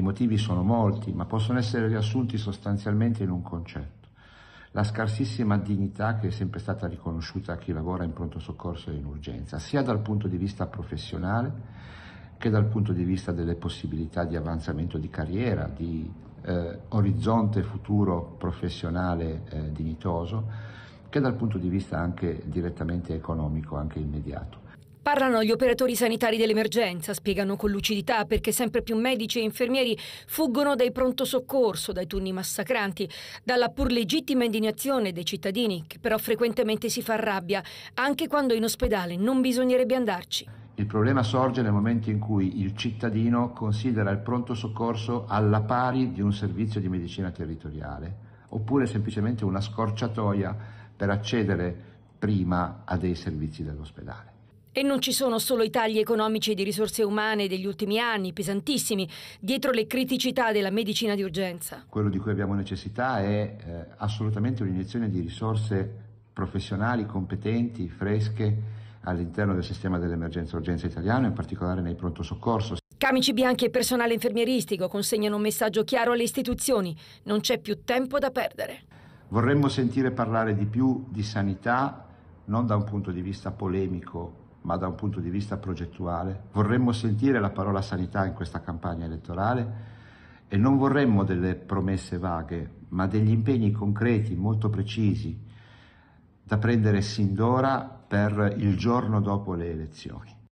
I motivi sono molti, ma possono essere riassunti sostanzialmente in un concetto. La scarsissima dignità che è sempre stata riconosciuta a chi lavora in pronto soccorso e in urgenza, sia dal punto di vista professionale che dal punto di vista delle possibilità di avanzamento di carriera, di eh, orizzonte futuro professionale eh, dignitoso, che dal punto di vista anche direttamente economico, anche immediato. Parlano gli operatori sanitari dell'emergenza, spiegano con lucidità perché sempre più medici e infermieri fuggono dai pronto soccorso, dai turni massacranti, dalla pur legittima indignazione dei cittadini, che però frequentemente si fa rabbia, anche quando in ospedale non bisognerebbe andarci. Il problema sorge nel momento in cui il cittadino considera il pronto soccorso alla pari di un servizio di medicina territoriale, oppure semplicemente una scorciatoia per accedere prima a dei servizi dell'ospedale. E non ci sono solo i tagli economici e di risorse umane degli ultimi anni, pesantissimi, dietro le criticità della medicina di urgenza. Quello di cui abbiamo necessità è eh, assolutamente un'iniezione di risorse professionali, competenti, fresche all'interno del sistema dell'emergenza-urgenza italiano, in particolare nei pronto soccorso. Camici bianchi e personale infermieristico consegnano un messaggio chiaro alle istituzioni. Non c'è più tempo da perdere. Vorremmo sentire parlare di più di sanità, non da un punto di vista polemico ma da un punto di vista progettuale. Vorremmo sentire la parola sanità in questa campagna elettorale e non vorremmo delle promesse vaghe, ma degli impegni concreti, molto precisi, da prendere sin d'ora per il giorno dopo le elezioni.